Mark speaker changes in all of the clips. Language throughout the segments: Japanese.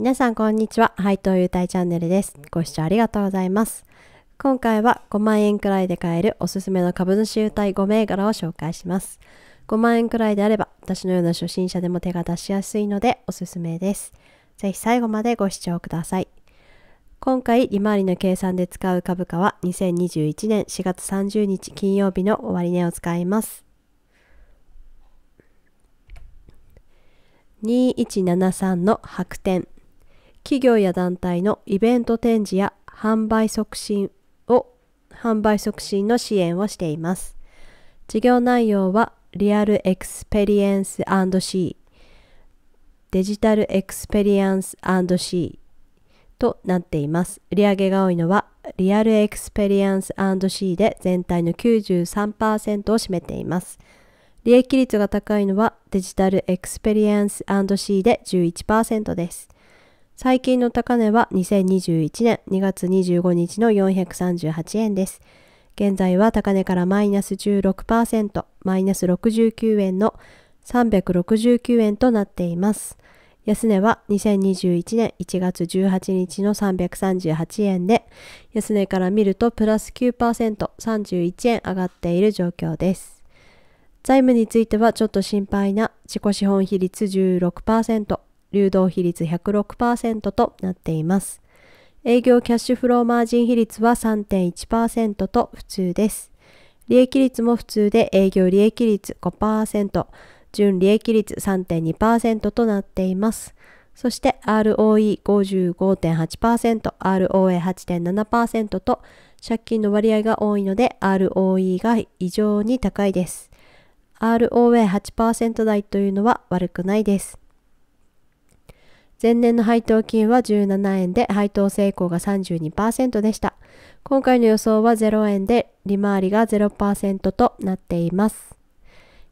Speaker 1: 皆さんこんにちは。配当優待チャンネルです。ご視聴ありがとうございます。今回は5万円くらいで買えるおすすめの株主優待5銘柄を紹介します。5万円くらいであれば私のような初心者でも手が出しやすいのでおすすめです。ぜひ最後までご視聴ください。今回利回りの計算で使う株価は2021年4月30日金曜日の終値を使います。2173の白点。企業や団体のイベント展示や販売促進を、販売促進の支援をしています。事業内容はリアルエクスペリエンス &C、デジタルエクスペリエンス &C となっています。売上が多いのはリアルエクスペリエンス &C で全体の93%を占めています。利益率が高いのはデジタルエクスペリエンス &C で11%です。最近の高値は2021年2月25日の438円です。現在は高値からマイナス16%、マイナス69円の369円となっています。安値は2021年1月18日の338円で、安値から見るとプラス9%、31円上がっている状況です。財務についてはちょっと心配な自己資本比率16%、流動比率106%となっています。営業キャッシュフローマージン比率は3.1%と普通です。利益率も普通で営業利益率5%、純利益率3.2%となっています。そして ROE55.8%、ROA8.7% と借金の割合が多いので ROE が異常に高いです。ROA8% 台というのは悪くないです。前年の配当金は17円で配当成功が32%でした。今回の予想は0円で利回りが0%となっています。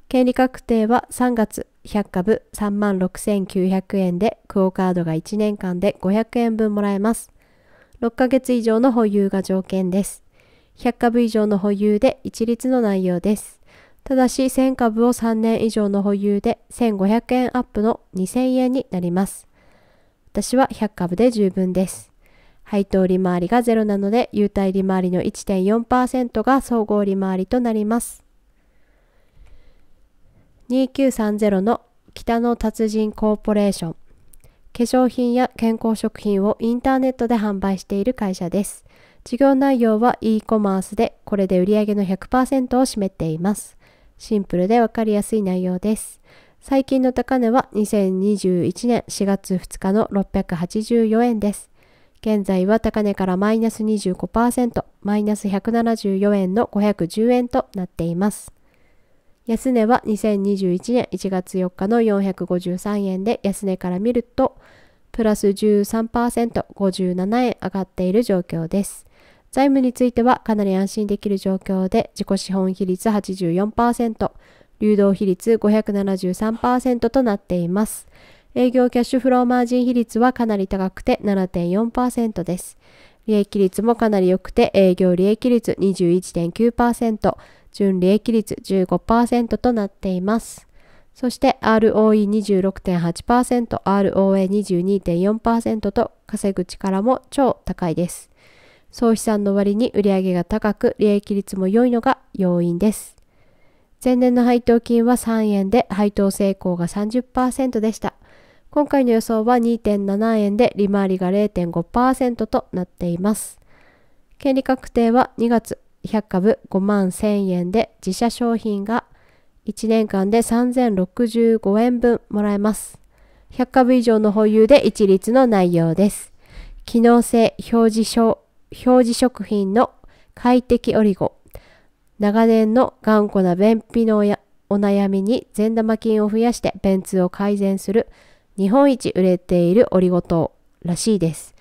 Speaker 1: 権利確定は3月100株3万6900円でクオカードが1年間で500円分もらえます。6ヶ月以上の保有が条件です。100株以上の保有で一律の内容です。ただし1000株を3年以上の保有で1500円アップの2000円になります。私は100株で十分です。配当利回りがゼロなので、優待利回りの1.4%が総合利回りとなります。2930の北の達人コーポレーション。化粧品や健康食品をインターネットで販売している会社です。事業内容は e コマースで、これで売上の100%を占めています。シンプルでわかりやすい内容です。最近の高値は2021年4月2日の684円です。現在は高値からマイナス25%、マイナス174円の510円となっています。安値は2021年1月4日の453円で安値から見ると、プラス13%、57円上がっている状況です。財務についてはかなり安心できる状況で、自己資本比率84%、流動比率573%となっています。営業キャッシュフローマージン比率はかなり高くて7.4%です。利益率もかなり良くて営業利益率21.9%、純利益率15%となっています。そして ROE26.8%、ROA22.4% と稼ぐ力も超高いです。総資産の割に売上が高く利益率も良いのが要因です。前年の配当金は3円で配当成功が30%でした。今回の予想は2.7円で利回りが0.5%となっています。権利確定は2月100株5万1000円で自社商品が1年間で3065円分もらえます。100株以上の保有で一律の内容です。機能性表示表示食品の快適オリゴ長年の頑固な便秘のお悩みに善玉菌を増やして便通を改善する日本一売れているオリゴ糖らしいです。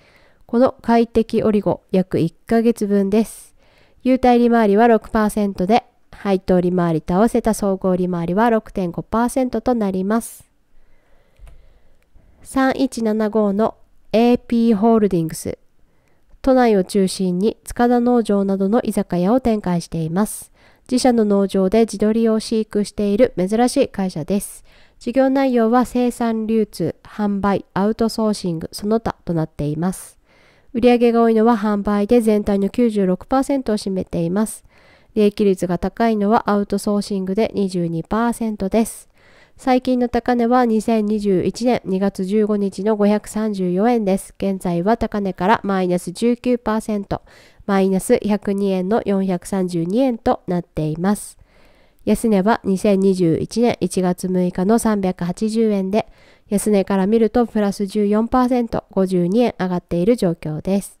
Speaker 1: この快適オリゴ約1ヶ月分です。優待利回りは6%で、配当利回りと合わせた総合利回りは6.5%となります。3175の AP ホールディングス都内を中心に塚田農場などの居酒屋を展開しています。自社の農場で撮鶏を飼育している珍しい会社です。事業内容は生産流通、販売、アウトソーシング、その他となっています。売上が多いのは販売で全体の96%を占めています。利益率が高いのはアウトソーシングで22%です。最近の高値は2021年2月15日の534円です。現在は高値からマイナス19%、マイナス102円の432円となっています。安値は2021年1月6日の380円で、安値から見るとプラス14%、52円上がっている状況です。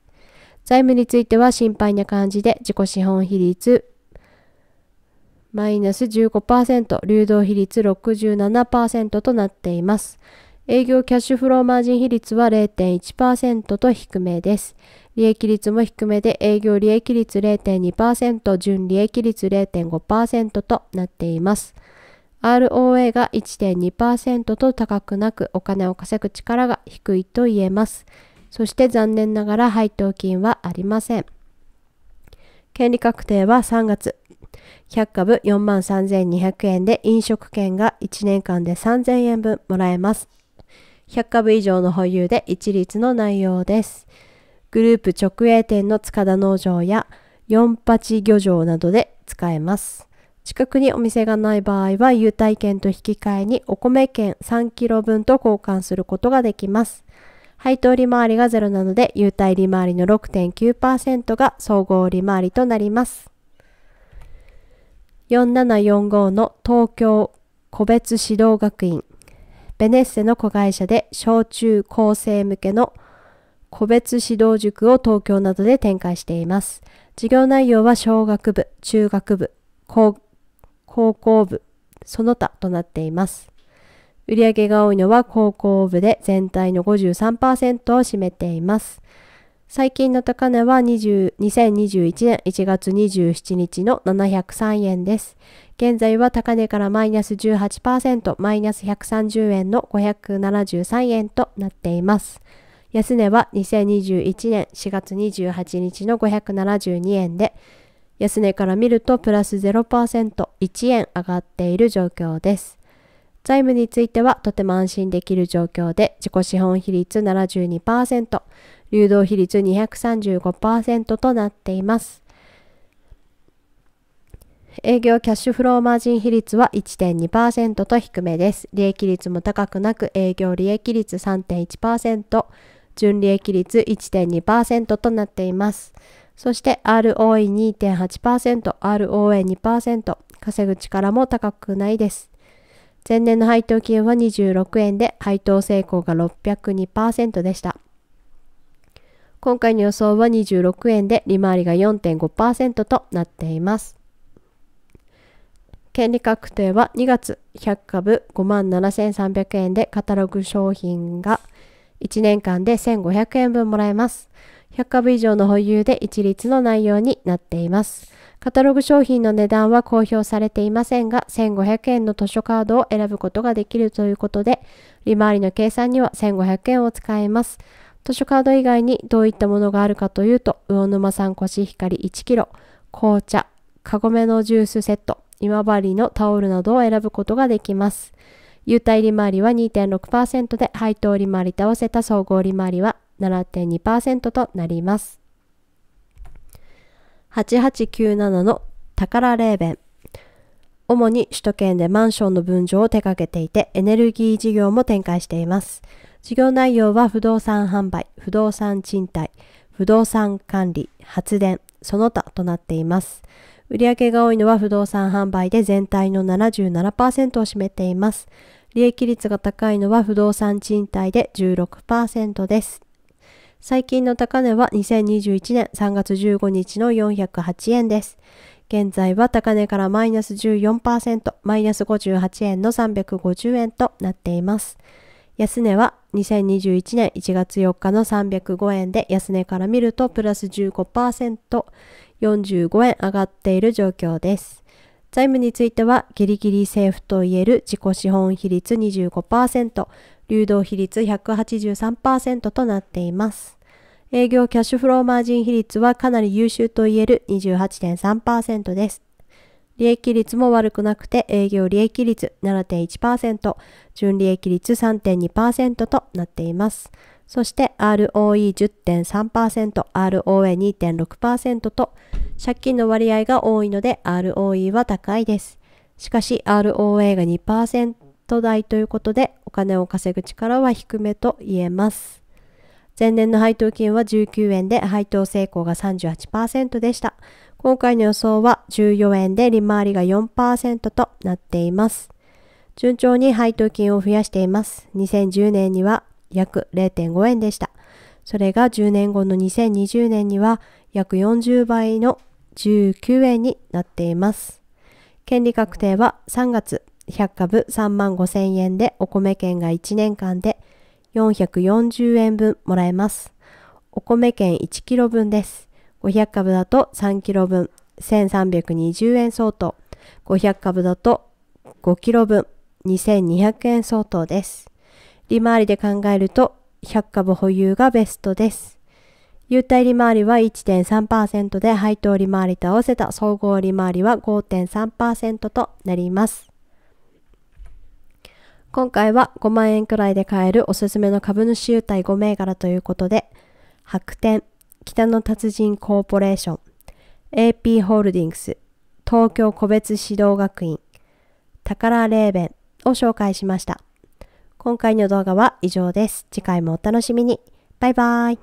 Speaker 1: 財務については心配な感じで自己資本比率マイナス15%、流動比率67%となっています。営業キャッシュフローマージン比率は0.1%と低めです。利益率も低めで営業利益率0.2%、純利益率0.5%となっています。ROA が1.2%と高くなくお金を稼ぐ力が低いと言えます。そして残念ながら配当金はありません。権利確定は3月、100株4万3200円で飲食券が1年間で3000円分もらえます。100株以上の保有で一律の内容です。グループ直営店の塚田農場や4八漁場などで使えます。近くにお店がない場合は、優待券と引き換えにお米券 3kg 分と交換することができます。配当利回りがゼロなので、優待利回りの6.9%が総合利回りとなります。4745の東京個別指導学院ベネッセの子会社で小中高生向けの個別指導塾を東京などで展開しています。授業内容は小学部、中学部、高校部、その他となっています。売上が多いのは高校部で全体の53%を占めています。最近の高値は20 2 1年1月27日の703円です。現在は高値からマイナス18%、マイナス130円の573円となっています。安値は2021年4月28日の572円で、安値から見るとプラス0%、1円上がっている状況です。財務についてはとても安心できる状況で、自己資本比率72%、誘導比率235%となっています。営業キャッシュフローマージン比率は1.2%と低めです。利益率も高くなく営業利益率3.1%、純利益率1.2%となっています。そして ROE2.8%、ROA2%、稼ぐ力も高くないです。前年の配当金は26円で配当成功が602%でした。今回の予想は26円で利回りが4.5%となっています。権利確定は2月100株5万7300円でカタログ商品が1年間で1500円分もらえます。100株以上の保有で一律の内容になっています。カタログ商品の値段は公表されていませんが、1500円の図書カードを選ぶことができるということで、利回りの計算には1500円を使います。図書カード以外にどういったものがあるかというと、魚沼産コシヒカリ 1kg、紅茶、カゴメのジュースセット、今治のタオルなどを選ぶことができます。優待利回りは2.6%で、配当利回りと合わせた総合利回りは7.2%となります。8897の宝レーベン。主に首都圏でマンションの分譲を手掛けていて、エネルギー事業も展開しています。事業内容は不動産販売、不動産賃貸、不動産管理、発電、その他となっています。売上が多いのは不動産販売で全体の77%を占めています。利益率が高いのは不動産賃貸で16%です。最近の高値は2021年3月15日の408円です。現在は高値からマイナス14%、マイナス58円の350円となっています。安値は2021年1月4日の305円で安値から見るとプラス15%、45円上がっている状況です。財務についてはギリギリセーフといえる自己資本比率25%、流動比率183%となっています。営業キャッシュフローマージン比率はかなり優秀といえる28.3%です。利益率も悪くなくて営業利益率7.1%、純利益率3.2%となっています。そして ROE10.3%、ROA2.6% と借金の割合が多いので ROE は高いです。しかし ROA が2%台ということでお金を稼ぐ力は低めと言えます。前年の配当金は19円で配当成功が38%でした。今回の予想は14円で利回りが4%となっています。順調に配当金を増やしています。2010年には約0.5円でした。それが10年後の2020年には約40倍の19円になっています。権利確定は3月100株3万5千円でお米券が1年間で440円分もらえます。お米券1キロ分です。500株だと3キロ分1320円相当500株だと5キロ分2200円相当です利回りで考えると100株保有がベストです優待利回りは1.3%で配当利回りと合わせた総合利回りは5.3%となります今回は5万円くらいで買えるおすすめの株主優待5銘柄ということで白天北の達人コーポレーション、AP ホールディングス、東京個別指導学院、宝レーベンを紹介しました。今回の動画は以上です。次回もお楽しみに。バイバイ。